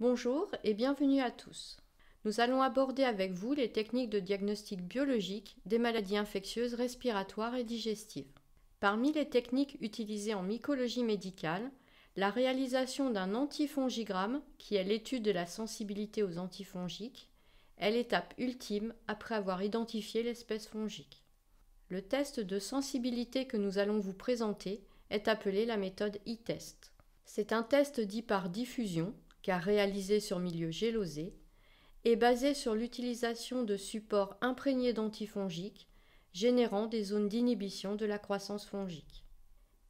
Bonjour et bienvenue à tous. Nous allons aborder avec vous les techniques de diagnostic biologique des maladies infectieuses respiratoires et digestives. Parmi les techniques utilisées en mycologie médicale, la réalisation d'un antifongigramme, qui est l'étude de la sensibilité aux antifongiques, est l'étape ultime après avoir identifié l'espèce fongique. Le test de sensibilité que nous allons vous présenter est appelé la méthode e-test. C'est un test dit par diffusion car réalisé sur milieu gélosé, est basé sur l'utilisation de supports imprégnés d'antifongiques, générant des zones d'inhibition de la croissance fongique.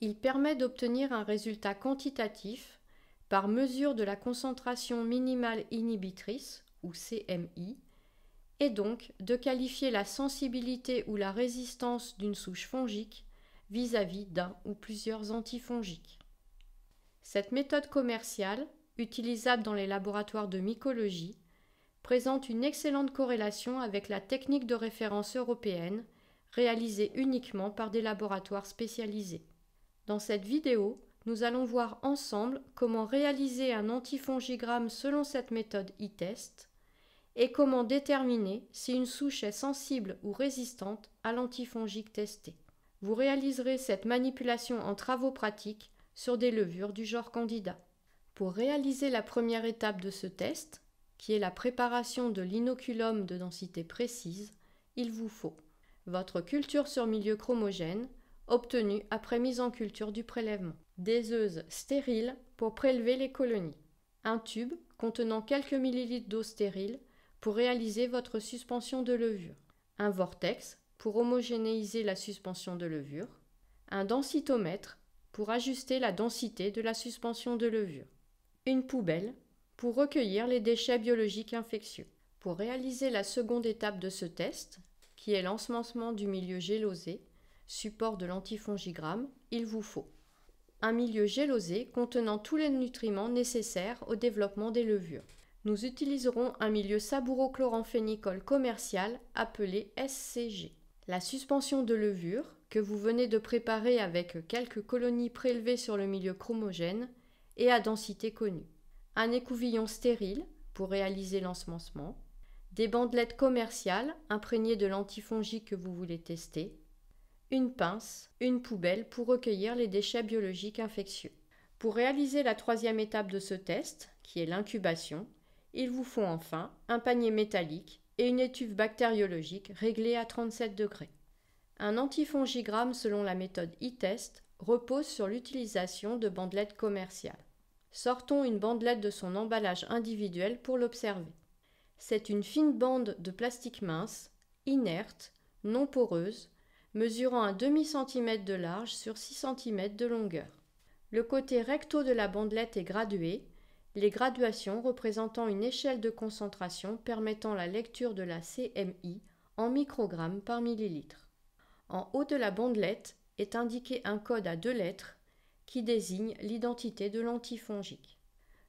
Il permet d'obtenir un résultat quantitatif par mesure de la concentration minimale inhibitrice, ou CMI, et donc de qualifier la sensibilité ou la résistance d'une souche fongique vis-à-vis d'un ou plusieurs antifongiques. Cette méthode commerciale utilisable dans les laboratoires de mycologie, présente une excellente corrélation avec la technique de référence européenne réalisée uniquement par des laboratoires spécialisés. Dans cette vidéo, nous allons voir ensemble comment réaliser un antifongigramme selon cette méthode e-test et comment déterminer si une souche est sensible ou résistante à l'antifongique testé. Vous réaliserez cette manipulation en travaux pratiques sur des levures du genre candidat. Pour réaliser la première étape de ce test, qui est la préparation de l'inoculum de densité précise, il vous faut votre culture sur milieu chromogène, obtenue après mise en culture du prélèvement, des œufs stériles pour prélever les colonies, un tube contenant quelques millilitres d'eau stérile pour réaliser votre suspension de levure, un vortex pour homogénéiser la suspension de levure, un densitomètre pour ajuster la densité de la suspension de levure une poubelle pour recueillir les déchets biologiques infectieux. Pour réaliser la seconde étape de ce test, qui est l'ensemencement du milieu gélosé, support de l'antifongigramme, il vous faut un milieu gélosé contenant tous les nutriments nécessaires au développement des levures. Nous utiliserons un milieu saburochloramphénicole commercial appelé SCG. La suspension de levure, que vous venez de préparer avec quelques colonies prélevées sur le milieu chromogène, et à densité connue. Un écouvillon stérile pour réaliser l'ensemencement, des bandelettes commerciales imprégnées de l'antifongie que vous voulez tester, une pince, une poubelle pour recueillir les déchets biologiques infectieux. Pour réaliser la troisième étape de ce test, qui est l'incubation, il vous faut enfin un panier métallique et une étuve bactériologique réglée à 37 degrés. Un antifongigramme selon la méthode e-test repose sur l'utilisation de bandelettes commerciales. Sortons une bandelette de son emballage individuel pour l'observer. C'est une fine bande de plastique mince, inerte, non poreuse, mesurant un demi-centimètre de large sur 6 cm de longueur. Le côté recto de la bandelette est gradué, les graduations représentant une échelle de concentration permettant la lecture de la CMI en microgrammes par millilitre. En haut de la bandelette est indiqué un code à deux lettres qui désigne l'identité de l'antifongique.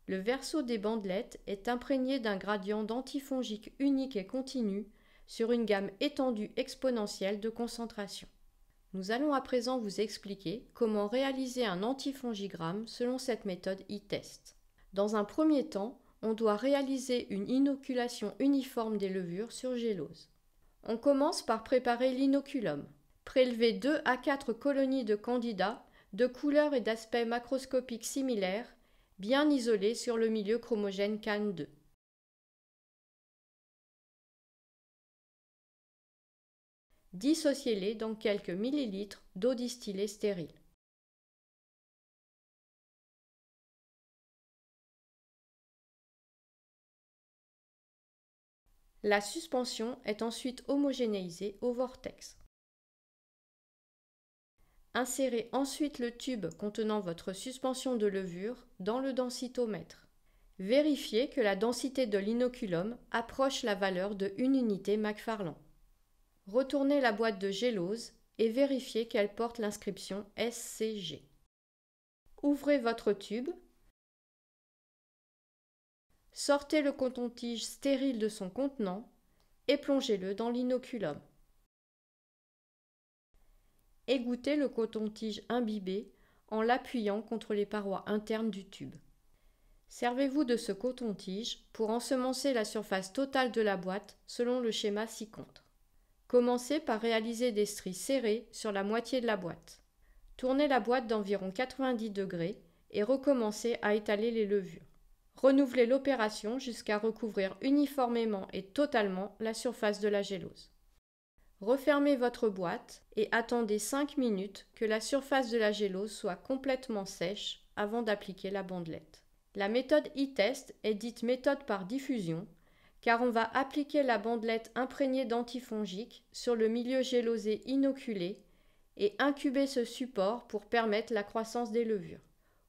Le verso des bandelettes est imprégné d'un gradient d'antifongique unique et continu sur une gamme étendue exponentielle de concentration. Nous allons à présent vous expliquer comment réaliser un antifongigramme selon cette méthode e-test. Dans un premier temps, on doit réaliser une inoculation uniforme des levures sur gélose. On commence par préparer l'inoculum. Prélever 2 à 4 colonies de candidats de couleurs et d'aspects macroscopiques similaires, bien isolés sur le milieu chromogène CAN2. Dissociez-les dans quelques millilitres d'eau distillée stérile. La suspension est ensuite homogénéisée au vortex. Insérez ensuite le tube contenant votre suspension de levure dans le densitomètre. Vérifiez que la densité de l'inoculum approche la valeur de 1 unité MacFarland. Retournez la boîte de gélose et vérifiez qu'elle porte l'inscription SCG. Ouvrez votre tube. Sortez le coton-tige stérile de son contenant et plongez-le dans l'inoculum égoutter le coton-tige imbibé en l'appuyant contre les parois internes du tube. Servez-vous de ce coton-tige pour ensemencer la surface totale de la boîte selon le schéma ci-contre. Commencez par réaliser des stries serrées sur la moitié de la boîte. Tournez la boîte d'environ 90 degrés et recommencez à étaler les levures. Renouvelez l'opération jusqu'à recouvrir uniformément et totalement la surface de la gélose. Refermez votre boîte et attendez 5 minutes que la surface de la gélose soit complètement sèche avant d'appliquer la bandelette. La méthode e-test est dite méthode par diffusion car on va appliquer la bandelette imprégnée d'antifongique sur le milieu gélosé inoculé et incuber ce support pour permettre la croissance des levures.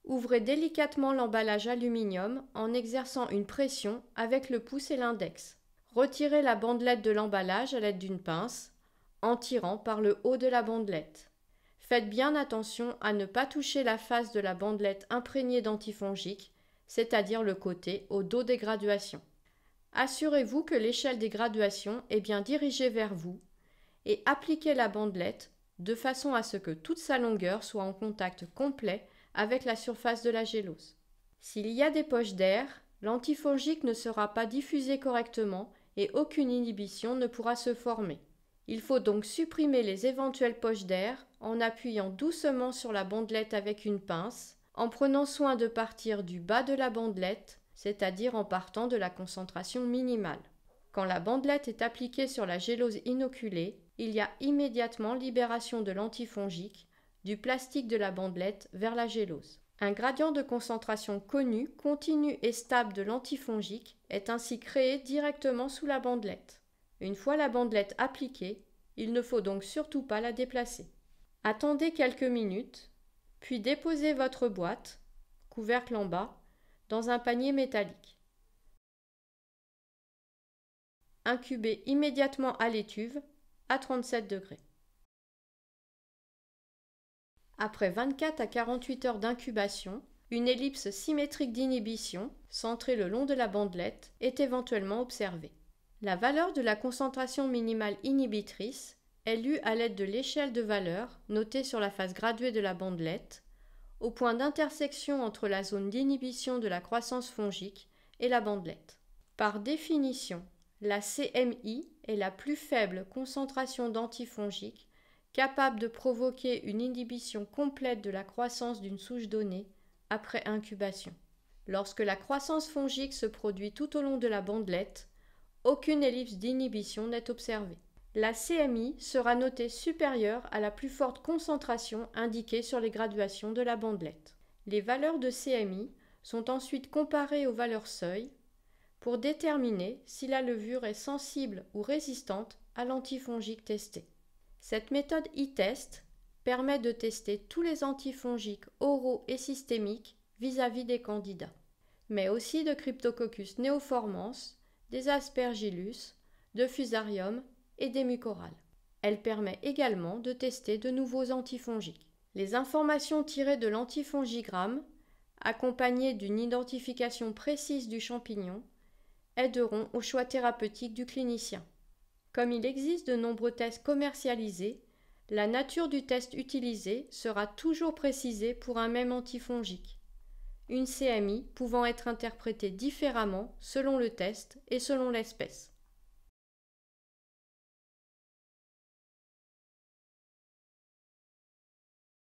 Ouvrez délicatement l'emballage aluminium en exerçant une pression avec le pouce et l'index. Retirez la bandelette de l'emballage à l'aide d'une pince en tirant par le haut de la bandelette. Faites bien attention à ne pas toucher la face de la bandelette imprégnée d'antifongique, c'est-à-dire le côté au dos des graduations. Assurez-vous que l'échelle des graduations est bien dirigée vers vous et appliquez la bandelette de façon à ce que toute sa longueur soit en contact complet avec la surface de la gélose. S'il y a des poches d'air, l'antifongique ne sera pas diffusé correctement et aucune inhibition ne pourra se former. Il faut donc supprimer les éventuelles poches d'air en appuyant doucement sur la bandelette avec une pince, en prenant soin de partir du bas de la bandelette, c'est-à-dire en partant de la concentration minimale. Quand la bandelette est appliquée sur la gélose inoculée, il y a immédiatement libération de l'antifongique du plastique de la bandelette vers la gélose. Un gradient de concentration connu, continu et stable de l'antifongique est ainsi créé directement sous la bandelette. Une fois la bandelette appliquée, il ne faut donc surtout pas la déplacer. Attendez quelques minutes, puis déposez votre boîte, couvercle en bas, dans un panier métallique. Incubez immédiatement à l'étuve à 37 degrés. Après 24 à 48 heures d'incubation, une ellipse symétrique d'inhibition, centrée le long de la bandelette, est éventuellement observée. La valeur de la concentration minimale inhibitrice est lue à l'aide de l'échelle de valeur notée sur la face graduée de la bandelette, au point d'intersection entre la zone d'inhibition de la croissance fongique et la bandelette. Par définition, la CMI est la plus faible concentration d'antifongique capable de provoquer une inhibition complète de la croissance d'une souche donnée après incubation. Lorsque la croissance fongique se produit tout au long de la bandelette, aucune ellipse d'inhibition n'est observée. La CMI sera notée supérieure à la plus forte concentration indiquée sur les graduations de la bandelette. Les valeurs de CMI sont ensuite comparées aux valeurs seuil pour déterminer si la levure est sensible ou résistante à l'antifongique testé. Cette méthode e-test permet de tester tous les antifongiques oraux et systémiques vis-à-vis des candidats, mais aussi de Cryptococcus neoformans des aspergillus, de fusarium et des mucorales. Elle permet également de tester de nouveaux antifongiques. Les informations tirées de l'antifongigramme, accompagnées d'une identification précise du champignon, aideront au choix thérapeutique du clinicien. Comme il existe de nombreux tests commercialisés, la nature du test utilisé sera toujours précisée pour un même antifongique une CMI pouvant être interprétée différemment selon le test et selon l'espèce.